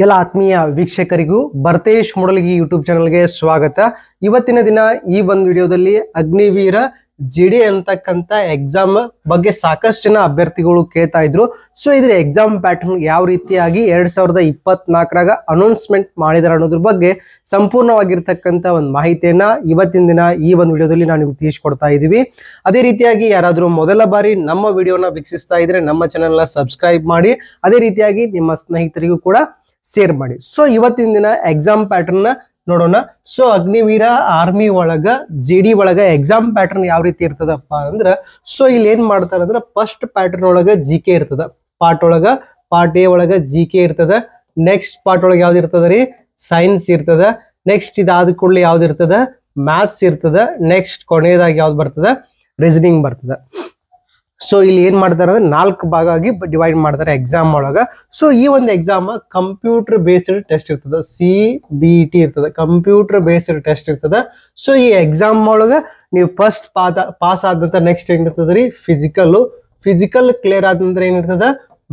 ಎಲ್ಲ ಆತ್ಮೀಯ ವೀಕ್ಷಕರಿಗೂ ಭರತೇಶ್ ಮೂಡಲಗಿ ಯೂಟ್ಯೂಬ್ ಚಾನಲ್ಗೆ ಸ್ವಾಗತ ಇವತ್ತಿನ ದಿನ ಈ ಒಂದು ವಿಡಿಯೋದಲ್ಲಿ ಅಗ್ನಿವೀರ ಜಿ ಡಿ ಅಂತಕ್ಕಂಥ ಎಕ್ಸಾಮ್ ಬಗ್ಗೆ ಸಾಕಷ್ಟು ಜನ ಅಭ್ಯರ್ಥಿಗಳು ಕೇಳ್ತಾ ಇದ್ರು ಸೊ ಇದ್ರ ಎಕ್ಸಾಮ್ ಪ್ಯಾಟರ್ನ್ ಯಾವ ರೀತಿಯಾಗಿ ಎರಡ್ ಸಾವಿರದ ಇಪ್ಪತ್ನಾಲ್ಕರಾಗ ಅನೌನ್ಸ್ಮೆಂಟ್ ಮಾಡಿದಾರೆ ಅನ್ನೋದ್ರ ಬಗ್ಗೆ ಸಂಪೂರ್ಣವಾಗಿರ್ತಕ್ಕಂಥ ಒಂದು ಮಾಹಿತಿಯನ್ನ ಇವತ್ತಿನ ದಿನ ಈ ಒಂದು ವಿಡಿಯೋದಲ್ಲಿ ನಾನು ನಿಮ್ಗೆ ತಿಳಿಸ್ಕೊಡ್ತಾ ಇದ್ದೀವಿ ಅದೇ ರೀತಿಯಾಗಿ ಯಾರಾದರೂ ಮೊದಲ ಬಾರಿ ನಮ್ಮ ವಿಡಿಯೋನ ವೀಕ್ಷಿಸ್ತಾ ಇದ್ರೆ ನಮ್ಮ ಚಾನೆಲ್ನ ಸಬ್ಸ್ಕ್ರೈಬ್ ಮಾಡಿ ಅದೇ ರೀತಿಯಾಗಿ ನಿಮ್ಮ ಸ್ನೇಹಿತರಿಗೂ ಕೂಡ ಸೇರ್ ಮಾಡಿ ಸೊ ಇವತ್ತಿನ ದಿನ ಎಕ್ಸಾಮ್ ಪ್ಯಾಟರ್ನ್ ನೋಡೋಣ ಸೊ ಅಗ್ನಿವೀರ ಆರ್ಮಿ ಒಳಗ ಜಿ ಡಿ ಒಳಗ ಎಕ್ಸಾಮ್ ಪ್ಯಾಟರ್ನ್ ಯಾವ ರೀತಿ ಇರ್ತದಪ್ಪ ಅಂದ್ರ ಸೊ ಇಲ್ಲಿ ಏನ್ ಮಾಡ್ತಾರ ಅಂದ್ರೆ ಫಸ್ಟ್ ಪ್ಯಾಟರ್ನ್ ಒಳಗ ಜಿ ಕೆ ಇರ್ತದ ಪಾರ್ಟ್ ಒಳಗ ಪಾರ್ಟ್ ಎ ಒಳಗ ಜಿ ಕೆ ಇರ್ತದ ನೆಕ್ಸ್ಟ್ ಪಾರ್ಟ್ ಒಳಗ ಯಾವ್ದು ಇರ್ತದ ರೀ ಸೈನ್ಸ್ ಇರ್ತದ ನೆಕ್ಸ್ಟ್ ಇದಾದ ಕೂಡಲೇ ಯಾವ್ದು ಇರ್ತದ ಮ್ಯಾಥ್ಸ್ ಇರ್ತದ ನೆಕ್ಸ್ಟ್ ಕೊನೆಯದಾಗಿ ಯಾವ್ದು ಬರ್ತದ ರೀಸನಿಂಗ್ ಬರ್ತದ ಸೊ ಇಲ್ಲಿ ಏನ್ ಮಾಡ್ತಾರೆ ಅಂದ್ರೆ ನಾಲ್ಕು ಭಾಗ ಆಗಿ ಡಿವೈಡ್ ಮಾಡ್ತಾರೆ ಎಕ್ಸಾಮ್ ಒಳಗ ಸೊ ಈ ಒಂದು ಎಕ್ಸಾಮ್ ಕಂಪ್ಯೂಟರ್ ಬೇಸ್ಡ್ ಟೆಸ್ಟ್ ಇರ್ತದೆ ಸಿ ಬಿ ಟಿ ಇರ್ತದೆ ಕಂಪ್ಯೂಟರ್ ಬೇಸ್ಡ್ ಟೆಸ್ಟ್ ಇರ್ತದೆ ಸೊ ಈ ಎಕ್ಸಾಮ್ ಒಳಗ ನೀವು ಫಸ್ಟ್ ಪಾದ ಪಾಸ್ ಆದಂತ ನೆಕ್ಸ್ಟ್ ಏನಿರ್ತದ ರೀ ಫಿಸಿಕಲ್ ಫಿಸಿಕಲ್ ಕ್ಲಿಯರ್ ಆದಂದ್ರೆ ಏನಿರ್ತದ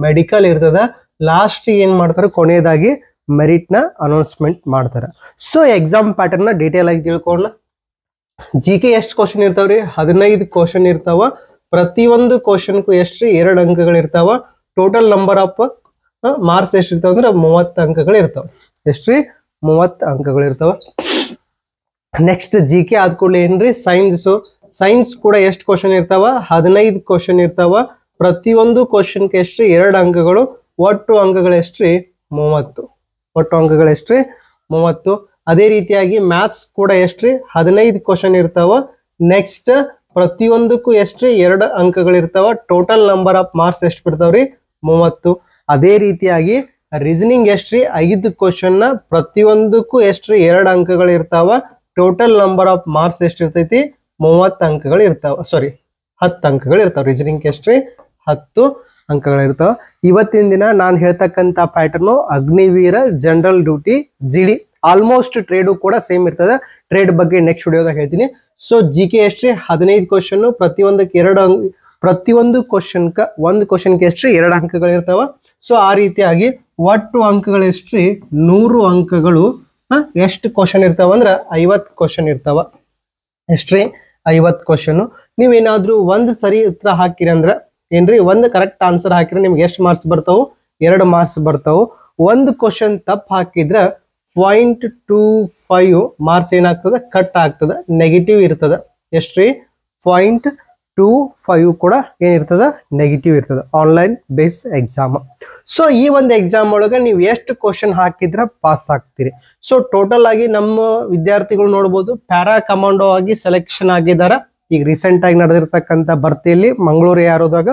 ಮೆಡಿಕಲ್ ಇರ್ತದ ಲಾಸ್ಟ್ ಏನ್ ಮಾಡ್ತಾರೆ ಕೊನೆಯದಾಗಿ ಮೆರಿಟ್ನ ಅನೌನ್ಸ್ಮೆಂಟ್ ಮಾಡ್ತಾರೆ ಸೊ ಎಕ್ಸಾಮ್ ಪ್ಯಾಟರ್ನ್ ಡೀಟೇಲ್ ಆಗಿ ತಿಳ್ಕೊಳ್ಳೋಣ ಜಿ ಕೆ ಎಷ್ಟು ಕ್ವಶನ್ ಇರ್ತಾವ್ರಿ ಹದಿನೈದು ಕ್ವಶನ್ ಇರ್ತಾವ ಪ್ರತಿಯೊಂದು ಕ್ವಶನ್ಗೂ ಎಷ್ಟು ರೀ ಎರಡು ಇರ್ತಾವ ಟೋಟಲ್ ನಂಬರ್ ಆಫ್ ಮಾರ್ಕ್ಸ್ ಇರ್ತಾವ ಅಂದ್ರೆ ಮೂವತ್ತು ಅಂಕಗಳು ಇರ್ತಾವ ಎಷ್ಟು ಮೂವತ್ತು ಅಂಕಗಳು ಇರ್ತಾವ ನೆಕ್ಸ್ಟ್ ಜಿ ಕೆ ಆದ ಕೂಡಲೇ ಏನ್ರಿ ಸೈನ್ಸು ಸೈನ್ಸ್ ಕೂಡ ಎಷ್ಟು ಕ್ವಶನ್ ಇರ್ತಾವ ಹದಿನೈದು ಕ್ವಶನ್ ಇರ್ತಾವ ಪ್ರತಿಯೊಂದು ಕ್ವಶನ್ಗೆ ಎಷ್ಟು ಎರಡು ಅಂಕಗಳು ಒಟ್ಟು ಅಂಕಗಳು ಎಷ್ಟ್ರಿ ಮೂವತ್ತು ಒಟ್ಟು ಅಂಕಗಳು ಎಷ್ಟ್ರಿ ಮೂವತ್ತು ಅದೇ ರೀತಿಯಾಗಿ ಮ್ಯಾಥ್ಸ್ ಕೂಡ ಎಷ್ಟ್ರಿ ಹದಿನೈದು ಕ್ವಶನ್ ಇರ್ತಾವ ನೆಕ್ಸ್ಟ್ ಪ್ರತಿಯೊಂದಕ್ಕೂ ಎಷ್ಟ್ರಿ ಎರಡು ಅಂಕಗಳಿರ್ತಾವ ಟೋಟಲ್ ನಂಬರ್ ಆಫ್ ಮಾರ್ಕ್ಸ್ ಎಷ್ಟು ಬಿಡ್ತಾವ್ರಿ ಮೂವತ್ತು ಅದೇ ರೀತಿಯಾಗಿ ರೀಸನಿಂಗ್ ಎಷ್ಟ್ರಿ ಐದು ಕ್ವಶನ್ನ ಪ್ರತಿಯೊಂದಕ್ಕೂ ಎಷ್ಟ್ರಿ ಎರಡು ಅಂಕಗಳಿರ್ತಾವ ಟೋಟಲ್ ನಂಬರ್ ಆಫ್ ಮಾರ್ಕ್ಸ್ ಎಷ್ಟಿರ್ತೈತಿ ಮೂವತ್ತು ಅಂಕಗಳು ಇರ್ತಾವ ಸಾರಿ ಹತ್ತು ಅಂಕಗಳು ಇರ್ತಾವ ರೀಸನಿಂಗ್ ರೀ ಹತ್ತು ಅಂಕಗಳಿರ್ತಾವ ಇವತ್ತಿನ ದಿನ ನಾನು ಹೇಳ್ತಕ್ಕಂಥ pattern Agniveer general duty GD almost trade ಕೂಡ ಸೇಮ್ ಇರ್ತದೆ ಟ್ರೇಡ್ ಬಗ್ಗೆ ನೆಕ್ಸ್ಟ್ ವಿಡಿಯೋದಾಗ ಹೇಳ್ತೀನಿ ಸೊ ಜಿ ಕೆ ಎಷ್ಟ್ರಿ ಹದಿನೈದು ಕ್ವಶನ್ ಪ್ರತಿಯೊಂದಕ್ಕೆ ಎರಡು ಪ್ರತಿಯೊಂದು ಕ್ವಶನ್ಕ ಒಂದು ಕ್ವಶನ್ಗೆ ಎಷ್ಟ್ರಿ ಎರಡು ಅಂಕಗಳಿರ್ತಾವ ಸೊ ಆ ರೀತಿಯಾಗಿ ಒಟ್ಟು ಅಂಕಗಳು ಎಷ್ಟ್ರಿ ನೂರು ಅಂಕಗಳು ಎಷ್ಟು ಕ್ವಶನ್ ಇರ್ತಾವ ಅಂದ್ರೆ ಐವತ್ತು ಕ್ವಶನ್ ಇರ್ತಾವ ಎಷ್ಟ್ರಿ ಐವತ್ತು ಕ್ವಶನ್ ನೀವೇನಾದರೂ ಒಂದು ಸರಿ ಉತ್ತರ ಹಾಕಿರಿ ಅಂದ್ರೆ ಏನ್ರಿ ಒಂದು ಕರೆಕ್ಟ್ ಆನ್ಸರ್ ಹಾಕಿದ್ರೆ ನಿಮ್ಗೆ ಎಷ್ಟು ಮಾರ್ಕ್ಸ್ ಬರ್ತಾವು ಎರಡು ಮಾರ್ಕ್ಸ್ ಬರ್ತಾವು ಒಂದು ಕ್ವಶನ್ ತಪ್ಪು ಹಾಕಿದ್ರೆ ಪಾಯಿಂಟ್ ಟೂ ಫೈವ್ ಮಾರ್ಕ್ಸ್ ಏನಾಗ್ತದೆ ಕಟ್ ಆಗ್ತದೆ ನೆಗೆಟಿವ್ ಇರ್ತದೆ ಎಷ್ಟ್ರಿ ಪಾಯಿಂಟ್ ಟೂ ಫೈವ್ ಕೂಡ ಏನಿರ್ತದೆ ನೆಗೆಟಿವ್ ಇರ್ತದೆ ಆನ್ಲೈನ್ ಬೇಸ್ ಎಕ್ಸಾಮ್ ಸೊ ಈ ಒಂದು ಎಕ್ಸಾಮ್ ಒಳಗೆ ನೀವು ಎಷ್ಟು ಕ್ವಶನ್ ಹಾಕಿದ್ರೆ ಪಾಸ್ ಆಗ್ತೀರಿ ಸೊ ಟೋಟಲ್ ಆಗಿ ನಮ್ಮ ವಿದ್ಯಾರ್ಥಿಗಳು ನೋಡ್ಬೋದು ಪ್ಯಾರಾ ಕಮಾಂಡೋ ಆಗಿ ಸೆಲೆಕ್ಷನ್ ಆಗಿದ್ದಾರೆ ಈಗ ರೀಸೆಂಟ್ ಆಗಿ ನಡೆದಿರ್ತಕ್ಕಂಥ ಭರ್ತಿಯಲ್ಲಿ ಮಂಗಳೂರು ಯಾರೋದಾಗ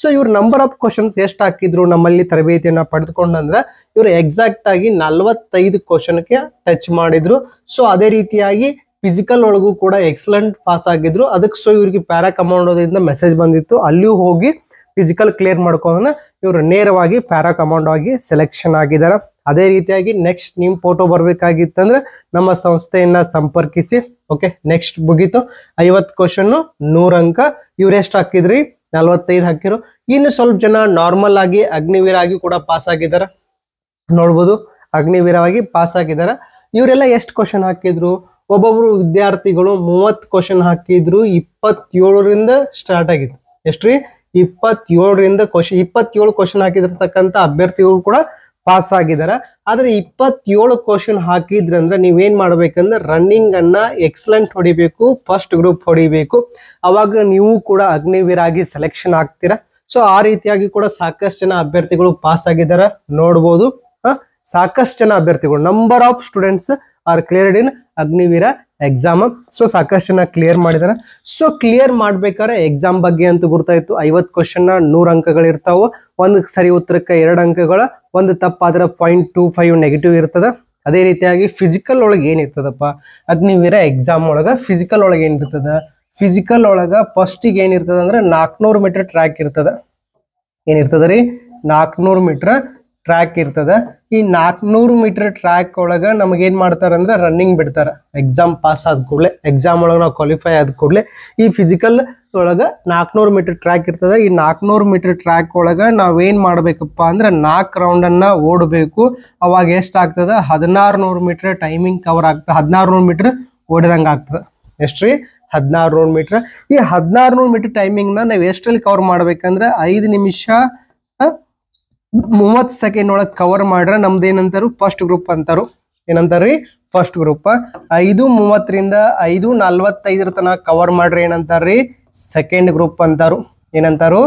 ಸೊ ಇವ್ರು ನಂಬರ್ ಆಫ್ ಕ್ವಶನ್ಸ್ ಎಷ್ಟು ಹಾಕಿದ್ರು ನಮ್ಮಲ್ಲಿ ತರಬೇತಿಯನ್ನ ಪಡೆದುಕೊಂಡಂದ್ರೆ ಇವರು ಎಕ್ಸಾಕ್ಟ್ ಆಗಿ ನಲ್ವತ್ತೈದು ಕ್ವಶನ್ಗೆ ಟಚ್ ಮಾಡಿದ್ರು ಸೊ ಅದೇ ರೀತಿಯಾಗಿ ಫಿಸಿಕಲ್ ಒಳಗೂ ಕೂಡ ಎಕ್ಸಲೆಂಟ್ ಪಾಸ್ ಆಗಿದ್ರು ಅದಕ್ಕೆ ಸೊ ಇವ್ರಿಗೆ ಪ್ಯಾರಾ ಕಮಾಂಡೋದಿಂದ ಮೆಸೇಜ್ ಬಂದಿತ್ತು ಅಲ್ಲಿಯೂ ಹೋಗಿ ಫಿಸಿಕಲ್ ಕ್ಲಿಯರ್ ಮಾಡ್ಕೊಂಡ್ರೆ ಇವರು ನೇರವಾಗಿ ಪ್ಯಾರಾ ಕಮಾಂಡೋ ಆಗಿ ಸೆಲೆಕ್ಷನ್ ಆಗಿದ್ದಾರೆ ಅದೇ ರೀತಿಯಾಗಿ ನೆಕ್ಸ್ಟ್ ನಿಮ್ಮ ಫೋಟೋ ಬರಬೇಕಾಗಿತ್ತಂದ್ರೆ ನಮ್ಮ ಸಂಸ್ಥೆಯನ್ನು ಸಂಪರ್ಕಿಸಿ ಓಕೆ ನೆಕ್ಸ್ಟ್ ಮುಗೀತು ಐವತ್ತು ಕ್ವಶನ್ನು ನೂರ ಅಂಕ ಎಷ್ಟು ಹಾಕಿದ್ರಿ ನಲ್ವತ್ತೈದು ಹಾಕಿರು ಇನ್ನು ಸ್ವಲ್ಪ ಜನ ನಾರ್ಮಲ್ ಆಗಿ ಅಗ್ನಿವೀರ ಆಗಿ ಕೂಡ ಪಾಸ್ ಆಗಿದ್ದಾರೆ ನೋಡ್ಬೋದು ಅಗ್ನಿವೀರವಾಗಿ ಪಾಸ್ ಆಗಿದ್ದಾರೆ ಇವರೆಲ್ಲ ಎಷ್ಟು ಕ್ವಶನ್ ಹಾಕಿದ್ರು ಒಬ್ಬೊಬ್ರು ವಿದ್ಯಾರ್ಥಿಗಳು ಮೂವತ್ತು ಕ್ವಶನ್ ಹಾಕಿದ್ರು ಇಪ್ಪತ್ತೇಳರಿಂದ ಸ್ಟಾರ್ಟ್ ಆಗಿತ್ತು ಎಷ್ಟ್ರಿ ಇಪ್ಪತ್ತೇಳರಿಂದ ಕ್ವಶನ್ ಇಪ್ಪತ್ತೇಳು ಕ್ವಶನ್ ಹಾಕಿದಿರ್ತಕ್ಕಂಥ ಅಭ್ಯರ್ಥಿಗಳು ಕೂಡ ಪಾಸ್ ಆಗಿದ್ದಾರೆ ಆದರೆ ಇಪ್ಪತ್ತೇಳು ಕ್ವಶನ್ ಹಾಕಿದ್ರಂದ್ರೆ ನೀವೇನ್ ಮಾಡ್ಬೇಕಂದ್ರೆ ರನ್ನಿಂಗ್ ಅನ್ನ ಎಕ್ಸಲೆಂಟ್ ಹೊಡಿಬೇಕು ಫಸ್ಟ್ ಗ್ರೂಪ್ ಹೊಡಿಬೇಕು ಅವಾಗ ನೀವು ಕೂಡ ಅಗ್ನಿವೀರಾಗಿ ಸೆಲೆಕ್ಷನ್ ಆಗ್ತೀರಾ ಸೊ ಆ ರೀತಿಯಾಗಿ ಕೂಡ ಸಾಕಷ್ಟು ಜನ ಅಭ್ಯರ್ಥಿಗಳು ಪಾಸ್ ಆಗಿದ್ದಾರೆ ನೋಡ್ಬೋದು ಸಾಕಷ್ಟು ಜನ ಅಭ್ಯರ್ಥಿಗಳು number of students are cleared in Agniveer exam so ಸಾಕಷ್ಟು ಜನ ಕ್ಲಿಯರ್ ಮಾಡಿದ್ದಾರೆ ಸೊ ಕ್ಲಿಯರ್ ಮಾಡ್ಬೇಕಾದ್ರೆ ಎಕ್ಸಾಮ್ ಬಗ್ಗೆ ಅಂತೂ ಗುರ್ತಾಯಿತು ಐವತ್ತು ಕ್ವಶನ್ ನೂರು ಅಂಕಗಳಿರ್ತಾವೆ ಒಂದು ಸರಿ ಉತ್ತರಕ್ಕೆ ಎರಡು ಅಂಕಗಳ ಒಂದು ತಪ್ಪಾದ್ರೆ ಪಾಯಿಂಟ್ ಟೂ ಫೈವ್ ನೆಗೆಟಿವ್ ಇರ್ತದೆ ಅದೇ ರೀತಿಯಾಗಿ ಫಿಸಿಕಲ್ ಒಳಗೆ ಏನಿರ್ತದಪ್ಪ ಅದು ನೀವಿರೋ ಎಕ್ಸಾಮ್ ಒಳಗೆ ಫಿಸಿಕಲ್ ಒಳಗೆ ಏನಿರ್ತದೆ ಫಿಸಿಕಲ್ ಒಳಗೆ ಫಸ್ಟಿಗೆ ಏನಿರ್ತದೆ ಅಂದ್ರೆ ನಾಲ್ಕುನೂರು ಮೀಟ್ರ್ ಟ್ರ್ಯಾಕ್ ಇರ್ತದೆ ಏನಿರ್ತದೆ ರೀ ನಾಲ್ಕುನೂರು ಮೀಟ್ರ್ ಟ್ರ್ಯಾಕ್ ಇರ್ತದೆ ಈ ನಾಲ್ಕುನೂರು ಮೀಟರ್ ಟ್ರ್ಯಾಕ್ ಒಳಗೆ ನಮಗೆ ಮಾಡ್ತಾರೆ ಅಂದ್ರೆ ರನ್ನಿಂಗ್ ಬಿಡ್ತಾರೆ ಎಕ್ಸಾಮ್ ಪಾಸ್ ಆದ ಕೂಡಲೇ ಎಕ್ಸಾಮ್ ಒಳಗೆ ನಾವು ಕ್ವಾಲಿಫೈ ಆದ ಕೂಡಲೇ ಈ ಫಿಸಿಕಲ್ ಒಳಗೆ ನಾಲ್ಕುನೂರು ಮೀಟರ್ ಟ್ರ್ಯಾಕ್ ಇರ್ತದೆ ಈ ನಾಲ್ಕುನೂರು ಮೀಟರ್ ಟ್ರ್ಯಾಕ್ ಒಳಗೆ ನಾವೇನು ಮಾಡಬೇಕಪ್ಪ ಅಂದ್ರೆ ನಾಲ್ಕು ರೌಂಡನ್ನು ಓಡಬೇಕು ಅವಾಗ ಎಷ್ಟು ಆಗ್ತದ ಹದಿನಾರು ಮೀಟರ್ ಮೀಟ್ರ್ ಟೈಮಿಂಗ್ ಕವರ್ ಆಗ್ತದೆ ಹದಿನಾರು ಮೀಟರ್ ಮೀಟ್ರ್ ಓಡಿದಂಗೆ ಆಗ್ತದೆ ಎಷ್ಟು ಹದಿನಾರು ನೂರು ಮೀಟ್ರ್ ಈ ಹದಿನಾರು ನೂರು ಮೀಟ್ರ್ ಟೈಮಿಂಗ್ನ ನಾವು ಎಷ್ಟರಲ್ಲಿ ಕವರ್ ಮಾಡ್ಬೇಕಂದ್ರೆ ಐದು ನಿಮಿಷ ಮೂವತ್ತು ಸೆಕೆಂಡ್ ಒಳಗೆ ಕವರ್ ಮಾಡ್ರೆ ನಮ್ದು ಏನಂತಾರು ಫಸ್ಟ್ ಗ್ರೂಪ್ ಅಂತಾರು ಏನಂತಾರ್ರಿ ಫಸ್ಟ್ ಗ್ರೂಪ್ ಐದು ಮೂವತ್ತರಿಂದ ಐದು ನಲ್ವತ್ತೈದರ ತನಕ ಕವರ್ ಮಾಡ್ರೆ ಏನಂತಾರ್ರಿ ಸೆಕೆಂಡ್ ಗ್ರೂಪ್ ಅಂತಾರು ಏನಂತಾರು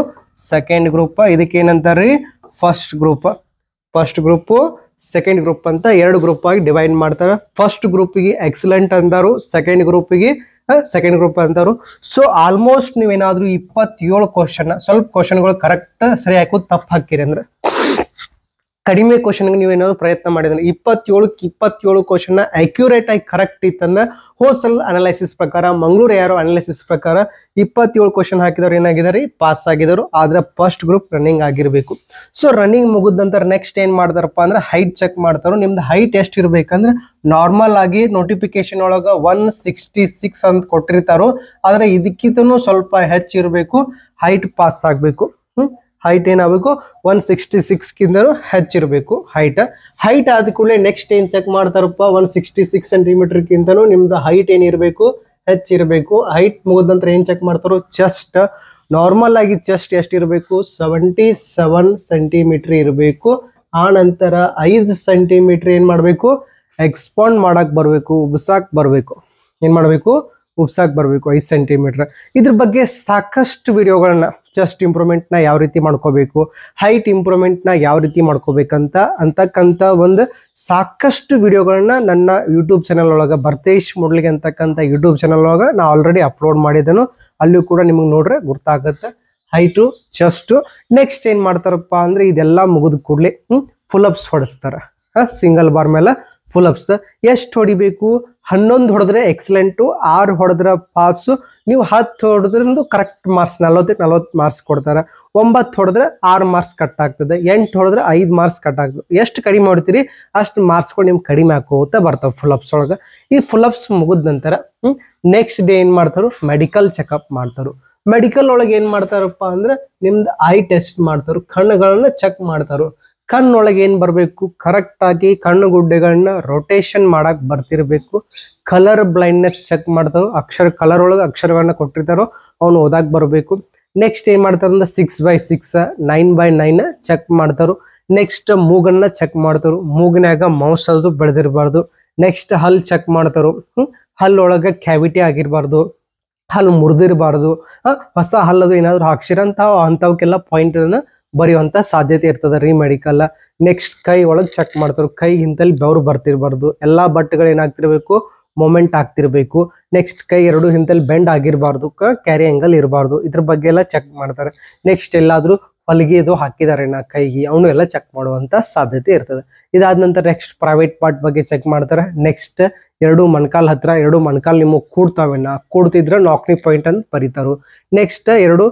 ಸೆಕೆಂಡ್ ಗ್ರೂಪ್ ಇದಕ್ಕೆ ಏನಂತಾರ್ರಿ first group first group second group ಅಂತ ಎರಡು ಗ್ರೂಪ್ ಆಗಿ ಡಿವೈಡ್ ಮಾಡ್ತಾರೆ ಫಸ್ಟ್ ಗ್ರೂಪಿಗೆ ಎಕ್ಸಲೆಂಟ್ ಅಂತಾರು ಸೆಕೆಂಡ್ ಗ್ರೂಪಿಗೆ ಸೆಕೆಂಡ್ ಗ್ರೂಪ್ ಅಂತಾರು ಸೊ ಆಲ್ಮೋಸ್ಟ್ ನೀವೇನಾದರೂ ಇಪ್ಪತ್ತೇಳು ಕ್ವಶನ್ ಸ್ವಲ್ಪ ಕ್ವಶನ್ಗಳು ಕರೆಕ್ಟ್ ಸರಿ ಹಾಕೋದು ತಪ್ಪು ಹಾಕಿರಿ ಅಂದ್ರೆ ಕಡಿಮೆ ನೀವು ಏನಾದ್ರೂ ಪ್ರಯತ್ನ ಮಾಡಿದ್ರೆ ಇಪ್ಪತ್ತೇಳಕ್ಕೆ ಇಪ್ಪತ್ತೇಳು ಕ್ವಶನ್ನ ಅಕ್ಯುರೇಟ್ ಆಗಿ ಕರೆಕ್ಟ್ ಇತ್ತಂದ್ರೆ ಹೋಸಲ್ ಅನಾಲಿಸಿಸ್ ಪ್ರಕಾರ ಮಂಗಳೂರು ಯಾರೋ ಅನಾಲಿಸಿಸ್ ಪ್ರಕಾರ ಇಪ್ಪತ್ತೇಳು ಕ್ವಶನ್ ಹಾಕಿದವ್ರು ಏನಾಗಿದ್ದಾರೆ ಪಾಸ್ ಆಗಿದವರು ಆದ್ರೆ ಫಸ್ಟ್ ಗ್ರೂಪ್ ರನ್ನಿಂಗ್ ಆಗಿರಬೇಕು ಸೊ ರನ್ನಿಂಗ್ ಮುಗಿದ ನಂತರ ನೆಕ್ಸ್ಟ್ ಏನು ಮಾಡ್ತಾರಪ್ಪ ಅಂದ್ರೆ ಹೈಟ್ ಚೆಕ್ ಮಾಡ್ತಾರೆ ನಿಮ್ದು ಹೈಟ್ ಎಷ್ಟು ಇರಬೇಕಂದ್ರೆ ನಾರ್ಮಲ್ ಆಗಿ ನೋಟಿಫಿಕೇಶನ್ ಒಳಗೆ ಒನ್ ಸಿಕ್ಸ್ಟಿ ಸಿಕ್ಸ್ ಅಂತ ಕೊಟ್ಟಿರ್ತಾರೋ ಆದರೆ ಇದಕ್ಕಿಂತ ಸ್ವಲ್ಪ ಹೆಚ್ಚಿರಬೇಕು ಹೈಟ್ ಪಾಸ್ ಆಗಬೇಕು ಹೈಟ್ ಏನಾಗಬೇಕು ಒನ್ ಸಿಕ್ಸ್ಟಿ ಸಿಕ್ಸ್ಗಿಂತನೂ ಹೆಚ್ಚಿರಬೇಕು ಹೈಟ್ ಹೈಟ್ ಆದ ಕೂಡಲೇ ನೆಕ್ಸ್ಟ್ ಏನು ಚೆಕ್ ಮಾಡ್ತಾರಪ್ಪ ಒನ್ ಸಿಕ್ಸ್ಟಿ ಸಿಕ್ಸ್ ಸೆಂಟಿಮೀಟ್ರ್ಗಿಂತನೂ ನಿಮ್ದು ಹೈಟ್ ಏನಿರಬೇಕು ಹೆಚ್ಚಿರಬೇಕು ಹೈಟ್ ಮುಗಿದ ನಂತರ ಏನು ಚೆಕ್ ಮಾಡ್ತಾರೋ ಚೆಸ್ಟ್ ನಾರ್ಮಲ್ ಆಗಿ ಚೆಸ್ಟ್ ಇರಬೇಕು ಸೆವೆಂಟಿ ಸೆವೆನ್ ಸೆಂಟಿಮೀಟ್ರ್ ಇರಬೇಕು ಆ ನಂತರ ಐದು ಸೆಂಟಿಮೀಟ್ರ್ ಏನು ಮಾಡಬೇಕು ಎಕ್ಸ್ಪಾಂಡ್ ಮಾಡೋಕ್ಕೆ ಬರಬೇಕು ಉಬ್ಸಾಕ್ ಬರಬೇಕು ಏನು ಮಾಡಬೇಕು ಉಪ್ಸಾಕ್ ಬರಬೇಕು ಐದು ಸೆಂಟಿಮೀಟ್ರ್ ಇದ್ರ ಬಗ್ಗೆ ಸಾಕಷ್ಟು ವಿಡಿಯೋಗಳನ್ನ ಚೆಸ್ಟ್ ಇಂಪ್ರೂವ್ಮೆಂಟ್ನ ಯಾವ ರೀತಿ ಮಾಡ್ಕೋಬೇಕು ಹೈಟ್ ಇಂಪ್ರೂವ್ಮೆಂಟ್ನ ಯಾವ ರೀತಿ ಮಾಡ್ಕೋಬೇಕಂತ ಅಂತಕ್ಕಂಥ ಒಂದು ಸಾಕಷ್ಟು ವಿಡಿಯೋಗಳನ್ನ ನನ್ನ ಯೂಟ್ಯೂಬ್ ಚಾನಲ್ ಒಳಗೆ ಬರ್ತೇಶ್ ಮೊಡ್ಲಿಗೆ ಅಂತಕ್ಕಂಥ ಯೂಟ್ಯೂಬ್ ಚಾನಲ್ ಒಳಗೆ ನಾ ಆಲ್ರೆಡಿ ಅಪ್ಲೋಡ್ ಮಾಡಿದ್ದೇನೆ ಅಲ್ಲೂ ಕೂಡ ನಿಮಗೆ ನೋಡ್ರೆ ಗೊತ್ತಾಗುತ್ತೆ ಹೈಟು ಚೆಸ್ಟು ನೆಕ್ಸ್ಟ್ ಏನು ಮಾಡ್ತಾರಪ್ಪ ಅಂದರೆ ಇದೆಲ್ಲ ಮುಗಿದು ಕೂಡಲೇ ಫುಲ್ ಅಪ್ಸ್ ಹೊಡೆಸ್ತಾರೆ ಸಿಂಗಲ್ ಬಾರ್ ಮೇಲೆ ಫುಲ್ ಅಪ್ಸ್ ಎಷ್ಟು ಹೊಡಿಬೇಕು ಹನ್ನೊಂದು ಹೊಡೆದ್ರೆ ಎಕ್ಸಲೆಂಟು ಆರು ಹೊಡೆದ್ರೆ ಪಾಸು ನೀವು ಹತ್ತು ಒಂದು ಕರೆಕ್ಟ್ ಮಾರ್ಕ್ಸ್ ನಲ್ವತ್ತಕ್ಕೆ ನಲವತ್ತು ಮಾರ್ಕ್ಸ್ ಕೊಡ್ತಾರೆ ಒಂಬತ್ತು ಹೊಡೆದ್ರೆ ಆರು ಮಾರ್ಕ್ಸ್ ಕಟ್ ಆಗ್ತದೆ ಎಂಟು ಹೊಡೆದ್ರೆ ಐದು ಮಾರ್ಕ್ಸ್ ಕಟ್ ಆಗ್ತದೆ ಎಷ್ಟು ಕಡಿಮೆ ಹೊಡಿತೀರಿ ಅಷ್ಟು ಮಾರ್ಕ್ಸ್ಗಳು ನಿಮ್ಗೆ ಕಡಿಮೆ ಹಾಕೋತ ಬರ್ತಾವೆ ಫುಲ್ ಅಪ್ಸ್ ಒಳಗೆ ಈ ಫುಲ್ ಅಪ್ಸ್ ಮುಗಿದ ನಂತರ ನೆಕ್ಸ್ಟ್ ಡೇ ಏನು ಮಾಡ್ತಾರೋ ಮೆಡಿಕಲ್ ಚೆಕಪ್ ಮಾಡ್ತಾರೆ ಮೆಡಿಕಲ್ ಒಳಗೆ ಏನು ಮಾಡ್ತಾರಪ್ಪ ಅಂದ್ರೆ ನಿಮ್ದು ಐ ಟೆಸ್ಟ್ ಮಾಡ್ತಾರೋ ಕಣ್ಣುಗಳನ್ನು ಚೆಕ್ ಮಾಡ್ತಾರೆ ಕಣ್ಣೊಳಗೆ ಏನು ಬರಬೇಕು ಕರೆಕ್ಟಾಗಿ ಕಣ್ಣು ಗುಡ್ಡೆಗಳನ್ನ ರೊಟೇಷನ್ ಮಾಡಕ್ಕೆ ಬರ್ತಿರಬೇಕು ಕಲರ್ ಬ್ಲೈಂಡ್ನೆಸ್ ಚೆಕ್ ಮಾಡ್ತಾರೋ ಅಕ್ಷರ ಕಲರ್ ಒಳಗೆ ಅಕ್ಷರಗಳನ್ನ ಕೊಟ್ಟಿರ್ತಾರೋ ಅವನು ಓದಕ್ಕೆ ಬರಬೇಕು ನೆಕ್ಸ್ಟ್ ಏನು ಮಾಡ್ತಾರಂದ್ರೆ six by six nine by nine check ಮಾಡ್ತಾರೋ ನೆಕ್ಸ್ಟ್ ಮೂಗನ್ನ ಚೆಕ್ ಮಾಡ್ತಾರೆ ಮೂಗಿನಾಗ ಮೌಸ್ ಅದು ಬೆಳೆದಿರಬಾರ್ದು ನೆಕ್ಸ್ಟ್ ಹಲ್ಲು ಚೆಕ್ ಮಾಡ್ತಾರೋ ಹಲ್ಲೊಳಗೆ ಕ್ಯಾವಿಟಿ ಆಗಿರಬಾರ್ದು ಹಲ್ಲು ಮುರಿದಿರಬಾರ್ದು ಹೊಸ ಹಲ್ಲದು ಏನಾದರೂ ಹಾಕ್ಸಿರಂತ ಅಂಥವಕ್ಕೆಲ್ಲ ಪಾಯಿಂಟನ್ನು ಬರೆಯುವಂಥ ಸಾಧ್ಯತೆ ಇರ್ತದೆ ರೀ ಮೆಡಿಕಲ್ ನೆಕ್ಸ್ಟ್ ಕೈ ಒಳಗೆ ಚೆಕ್ ಮಾಡ್ತಾರೆ ಹಿಂತಲ್ಲಿ ಬೆವರು ಬರ್ತಿರ್ಬಾರ್ದು ಎಲ್ಲ ಬಟ್ಟೆಗಳು ಏನಾಗ್ತಿರ್ಬೇಕು ಮೊಮೆಂಟ್ ಆಗ್ತಿರ್ಬೇಕು ನೆಕ್ಸ್ಟ್ ಕೈ ಎರಡು ಹಿಂತಲ್ಲಿ ಬೆಂಡ್ ಆಗಿರಬಾರ್ದು ಕ್ಯಾರಿ ಆ್ಯಂಗಲ್ ಇರಬಾರ್ದು ಇದ್ರ ಬಗ್ಗೆ ಎಲ್ಲ ಚೆಕ್ ಮಾಡ್ತಾರೆ ನೆಕ್ಸ್ಟ್ ಎಲ್ಲಾದರೂ ಹೊಲಿಗೆ ಇದು ಹಾಕಿದಾರೆ ನಾ ಕೈಗೆ ಅವನು ಎಲ್ಲ ಚೆಕ್ ಮಾಡುವಂಥ ಸಾಧ್ಯತೆ ಇರ್ತದೆ ಇದಾದ ನಂತರ ನೆಕ್ಸ್ಟ್ ಪ್ರೈವೇಟ್ ಪಾರ್ಟ್ ಬಗ್ಗೆ ಚೆಕ್ ಮಾಡ್ತಾರೆ ನೆಕ್ಸ್ಟ್ ಎರಡು ಮಣ್ಕಾಲ್ ಹತ್ರ ಎರಡು ಮಣ್ಕಾಲ್ ನಿಮಗೆ ನಾ ಕೂಡ್ತಿದ್ರೆ ನಾಕ್ನಿ ಪಾಯಿಂಟ್ ಅಂತ ಬರೀತಾರು ನೆಕ್ಸ್ಟ್ ಎರಡು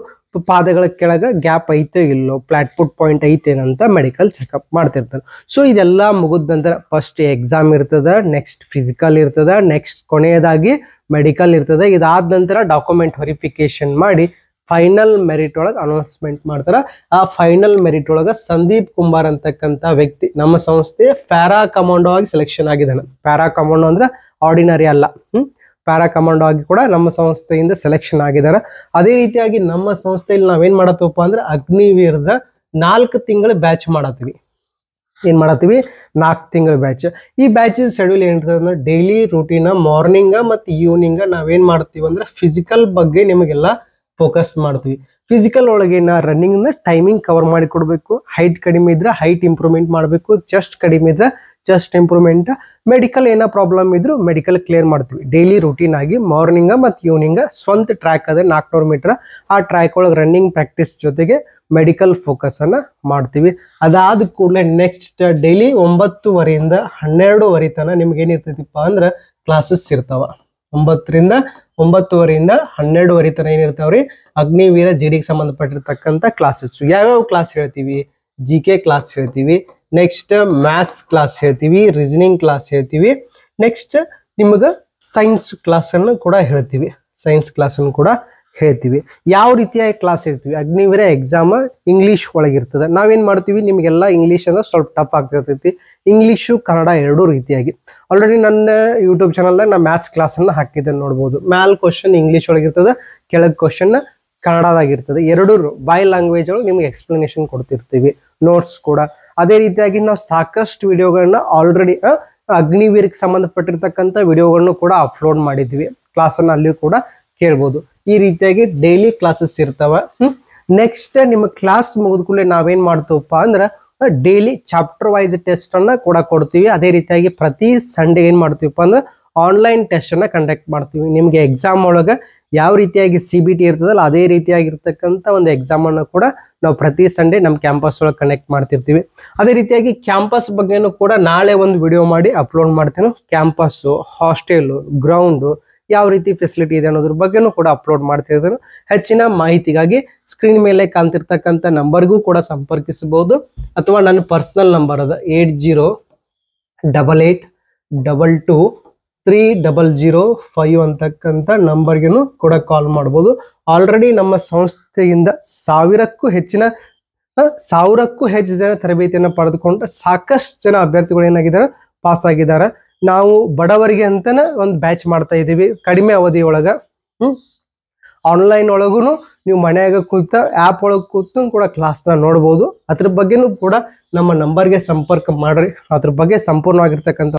ಪಾದಗಳ ಕೆಳಗ ಗ್ಯಾಪ್ ಐತೋ ಇಲ್ಲೋ ಫುಟ್ ಪಾಯಿಂಟ್ ಐತೇನಂತ ಮೆಡಿಕಲ್ ಚೆಕಪ್ ಮಾಡ್ತಿರ್ತಾರೆ ಸೊ ಇದೆಲ್ಲ ಮುಗಿದ ನಂತರ ಫಸ್ಟ್ ಎಕ್ಸಾಮ್ ಇರ್ತದ ನೆಕ್ಸ್ಟ್ ಫಿಸಿಕಲ್ ಇರ್ತದ ನೆಕ್ಸ್ಟ್ ಕೊನೆಯದಾಗಿ ಮೆಡಿಕಲ್ ಇರ್ತದೆ ಇದಾದ ನಂತರ ಡಾಕ್ಯುಮೆಂಟ್ ವೆರಿಫಿಕೇಶನ್ ಮಾಡಿ ಫೈನಲ್ ಮೆರಿಟ್ ಒಳಗೆ ಅನೌನ್ಸ್ಮೆಂಟ್ ಮಾಡ್ತಾರೆ ಆ ಫೈನಲ್ ಮೆರಿಟ್ ಒಳಗೆ ಸಂದೀಪ್ ಕುಮಾರ್ ಅಂತಕ್ಕಂಥ ವ್ಯಕ್ತಿ ನಮ್ಮ ಸಂಸ್ಥೆ ಪ್ಯಾರಾ ಕಮಾಂಡೋ ಆಗಿ ಸೆಲೆಕ್ಷನ್ ಆಗಿದ್ದಾನೆ ಪ್ಯಾರಾ ಕಮಾಂಡೋ ಅಂದ್ರೆ ಆರ್ಡಿನರಿ ಅಲ್ಲ ಪ್ಯಾರಾ ಕಮಾಂಡೋ ಆಗಿ ಕೂಡ ನಮ್ಮ ಸಂಸ್ಥೆಯಿಂದ ಸೆಲೆಕ್ಷನ್ ಆಗಿದ್ದಾರೆ ಅದೇ ರೀತಿಯಾಗಿ ನಮ್ಮ ಸಂಸ್ಥೆಯಲ್ಲಿ ನಾವೇನು ಮಾಡತ್ತಪ್ಪ ಅಂದ್ರೆ ಅಗ್ನಿವೀರದ ನಾಲ್ಕು ತಿಂಗಳು ಬ್ಯಾಚ್ ಮಾಡತ್ತೀವಿ ಏನು ಮಾಡತ್ತೀವಿ ನಾಲ್ಕು ತಿಂಗಳ ಬ್ಯಾಚ್ ಈ ಬ್ಯಾಚ್ ಶೆಡ್ಯೂಲ್ ಏನಿರ್ತದೆ ಅಂದ್ರೆ ಡೈಲಿ ರೂಟೀನ್ ಮಾರ್ನಿಂಗ ಮತ್ತು ಈವ್ನಿಂಗ ನಾವೇನು ಮಾಡ್ತೀವಿ ಅಂದ್ರೆ ಫಿಸಿಕಲ್ ಬಗ್ಗೆ ನಿಮಗೆಲ್ಲ ಫೋಕಸ್ ಮಾಡ್ತೀವಿ ಫಿಸಿಕಲ್ ಒಳಗೆ ನಾ ರನ್ನಿಂಗ್ನ ಟೈಮಿಂಗ್ ಕವರ್ ಮಾಡಿ ಕೊಡಬೇಕು ಹೈಟ್ ಕಡಿಮೆ ಇದ್ರೆ ಹೈಟ್ ಇಂಪ್ರೂವ್ಮೆಂಟ್ ಮಾಡಬೇಕು ಚೆಸ್ಟ್ ಕಡಿಮೆ ಇದ್ರೆ ಚೆಸ್ಟ್ ಇಂಪ್ರೂವ್ಮೆಂಟ್ ಮೆಡಿಕಲ್ ಏನೋ ಪ್ರಾಬ್ಲಮ್ ಇದ್ರು ಮೆಡಿಕಲ್ ಕ್ಲಿಯರ್ ಮಾಡ್ತೀವಿ ಡೈಲಿ ರುಟೀನ್ ಆಗಿ ಮಾರ್ನಿಂಗ ಮತ್ತು ಈವ್ನಿಂಗ ಸ್ವಂತ ಟ್ರ್ಯಾಕ್ ಅದೇ ನಾಲ್ಕುನೂರು ಮೀಟರ್ ಆ ಟ್ರ್ಯಾಕ್ ಒಳಗೆ ರನ್ನಿಂಗ್ ಪ್ರಾಕ್ಟೀಸ್ ಜೊತೆಗೆ ಮೆಡಿಕಲ್ ಫೋಕಸನ್ನು ಮಾಡ್ತೀವಿ ಅದಾದ ಕೂಡಲೇ ನೆಕ್ಸ್ಟ್ ಡೈಲಿ ಒಂಬತ್ತುವರೆಯಿಂದ ಹನ್ನೆರಡುವರೆ ತನಕ ನಿಮ್ಗೆ ಏನಿರ್ತೈತಿಪ್ಪ ಅಂದ್ರೆ ಕ್ಲಾಸಸ್ ಇರ್ತಾವ ಒಂಬತ್ತರಿಂದ ಒಂಬತ್ತುವರೆಯಿಂದ ಹನ್ನೆರಡುವರೆ ತನಕ ಏನಿರ್ತಾವ್ರಿ ಅಗ್ನಿವೀರ ಜಿ ಡಿಗೆ ಸಂಬಂಧಪಟ್ಟಿರ್ತಕ್ಕಂಥ ಕ್ಲಾಸಸ್ಸು ಯಾವ್ಯಾವ ಕ್ಲಾಸ್ ಹೇಳ್ತೀವಿ ಜಿ ಕೆ ಕ್ಲಾಸ್ ಹೇಳ್ತೀವಿ ನೆಕ್ಸ್ಟ್ ಮ್ಯಾಥ್ಸ್ ಕ್ಲಾಸ್ ಹೇಳ್ತೀವಿ ರೀಸನಿಂಗ್ ಕ್ಲಾಸ್ ಹೇಳ್ತೀವಿ ನೆಕ್ಸ್ಟ್ ನಿಮಗೆ ಸೈನ್ಸ್ ಕ್ಲಾಸನ್ನು ಕೂಡ ಹೇಳ್ತೀವಿ ಸೈನ್ಸ್ ಕ್ಲಾಸನ್ನು ಕೂಡ ಹೇಳ್ತೀವಿ ಯಾವ ರೀತಿಯಾಗಿ ಕ್ಲಾಸ್ ಇರ್ತೀವಿ ಅಗ್ನಿವೀರ ಎಕ್ಸಾಮ್ ಇಂಗ್ಲೀಷ್ ಒಳಗಿರ್ತದೆ ನಾವೇನು ಮಾಡ್ತೀವಿ ನಿಮಗೆಲ್ಲ ಇಂಗ್ಲೀಷ್ ಅಂದ್ರೆ ಸ್ವಲ್ಪ ಟಫ್ ಆಗ್ತಿರ್ತೈತಿ ಇಂಗ್ಲೀಷು ಕನ್ನಡ ಎರಡೂ ರೀತಿಯಾಗಿ ಆಲ್ರೆಡಿ ನನ್ನ ಯೂಟ್ಯೂಬ್ ಚಾನಲ್ದಾಗ ನಾನು ಮ್ಯಾಥ್ಸ್ ಕ್ಲಾಸನ್ನು ಹಾಕಿದ್ದನ್ನು ನೋಡ್ಬೋದು ಮ್ಯಾಲ್ ಕ್ವಶನ್ ಇಂಗ್ಲೀಷ್ ಒಳಗಿರ್ತದೆ ಕೆಳಗೆ ಕ್ವಶನ್ ಕನ್ನಡದಾಗಿರ್ತದೆ ಎರಡೂ ಬೈ ಲ್ಯಾಂಗ್ವೇಜ್ ಒಳಗೆ ನಿಮ್ಗೆ ಎಕ್ಸ್ಪ್ಲನೇಷನ್ ಕೊಡ್ತಿರ್ತೀವಿ ನೋಟ್ಸ್ ಕೂಡ ಅದೇ ರೀತಿಯಾಗಿ ನಾವು ಸಾಕಷ್ಟು ವಿಡಿಯೋಗಳನ್ನ ಆಲ್ರೆಡಿ ಅಗ್ನಿವೀರ್ಗೆ ಸಂಬಂಧಪಟ್ಟಿರ್ತಕ್ಕಂಥ ವಿಡಿಯೋಗಳನ್ನು ಕೂಡ ಅಪ್ಲೋಡ್ ಮಾಡಿದ್ವಿ ಕ್ಲಾಸನ್ನು ಅಲ್ಲಿ ಕೂಡ ಕೇಳ್ಬೋದು ಈ ರೀತಿಯಾಗಿ ಡೈಲಿ ಕ್ಲಾಸಸ್ ಇರ್ತವೆ ನೆಕ್ಸ್ಟ್ ನಿಮ್ಮ ಕ್ಲಾಸ್ ಮುಗಿದ ಕೂಡಲೇ ನಾವೇನು ಮಾಡ್ತೀವಪ್ಪ ಅಂದ್ರೆ ಡೈಲಿ ಚಾಪ್ಟರ್ ವೈಸ್ ಟೆಸ್ಟ್ ಅನ್ನ ಕೂಡ ಕೊಡ್ತೀವಿ ಅದೇ ರೀತಿಯಾಗಿ ಪ್ರತಿ ಸಂಡೇ ಏನು ಮಾಡ್ತೀವಪ್ಪ ಅಂದ್ರೆ ಆನ್ಲೈನ್ ಟೆಸ್ಟ್ ಅನ್ನ ಕಂಡಕ್ಟ್ ಮಾಡ್ತೀವಿ ನಿಮ್ಗೆ ಎಕ್ಸಾಮ್ ಒಳಗೆ ಯಾವ ರೀತಿಯಾಗಿ ಸಿ ಬಿ ಟಿ ಇರ್ತದಲ್ಲ ಅದೇ ರೀತಿಯಾಗಿರ್ತಕ್ಕಂಥ ಒಂದು ಎಕ್ಸಾಮನ್ನು ಕೂಡ ನಾವು ಪ್ರತಿ ಸಂಡೇ ನಮ್ಮ ಕ್ಯಾಂಪಸ್ ಒಳಗೆ ಕನೆಕ್ಟ್ ಮಾಡ್ತಿರ್ತೀವಿ ಅದೇ ರೀತಿಯಾಗಿ ಕ್ಯಾಂಪಸ್ ಬಗ್ಗೆನೂ ಕೂಡ ನಾಳೆ ಒಂದು ವಿಡಿಯೋ ಮಾಡಿ ಅಪ್ಲೋಡ್ ಮಾಡ್ತೀನಿ ಕ್ಯಾಂಪಸ್ಸು ಹಾಸ್ಟೆಲು ಗ್ರೌಂಡು ಯಾವ ರೀತಿ ಫೆಸಿಲಿಟಿ ಇದೆ ಅನ್ನೋದ್ರ ಬಗ್ಗೆನೂ ಕೂಡ ಅಪ್ಲೋಡ್ ಮಾಡ್ತಿರ್ತೀನಿ ಹೆಚ್ಚಿನ ಮಾಹಿತಿಗಾಗಿ ಸ್ಕ್ರೀನ್ ಮೇಲೆ ಕಾಣ್ತಿರ್ತಕ್ಕಂಥ ನಂಬರ್ಗೂ ಕೂಡ ಸಂಪರ್ಕಿಸಬಹುದು ಅಥವಾ ನನ್ನ ಪರ್ಸ್ನಲ್ ನಂಬರ್ ಅದ eight zero double eight double two three double zero five ಅಂತಕ್ಕಂಥ ನಂಬರ್ಗೂ ಕೂಡ ಕಾಲ್ ಮಾಡ್ಬೋದು ಆಲ್ರೆಡಿ ನಮ್ಮ ಸಂಸ್ಥೆಯಿಂದ ಸಾವಿರಕ್ಕೂ ಹೆಚ್ಚಿನ ಸಾವಿರಕ್ಕೂ ಹೆಚ್ಚು ಜನ ತರಬೇತಿಯನ್ನು ಪಡೆದುಕೊಂಡು ಸಾಕಷ್ಟು ಜನ ಅಭ್ಯರ್ಥಿಗಳು ಏನಾಗಿದ್ದಾರೆ ಪಾಸ್ ಆಗಿದ್ದಾರೆ ನಾವು ಬಡವರಿಗೆ ಅಂತಾನೆ ಒಂದು ಬ್ಯಾಚ್ ಮಾಡ್ತಾ ಇದ್ದೀವಿ ಕಡಿಮೆ ಅವಧಿಯೊಳಗ ಹ್ಮ್ ಆನ್ಲೈನ್ ಒಳಗೂ ನೀವು ಮನೆಯಾಗ ಕೂತ ಆ್ಯಪ್ ಒಳಗೆ ಕೂತು ಕೂಡ ಕ್ಲಾಸ್ನ ನೋಡ್ಬೋದು ಅದ್ರ ಬಗ್ಗೆನೂ ಕೂಡ ನಮ್ಮ ನಂಬರ್ಗೆ ಸಂಪರ್ಕ ಮಾಡ್ರಿ ಅದ್ರ ಬಗ್ಗೆ ಸಂಪೂರ್ಣವಾಗಿರ್ತಕ್ಕಂಥ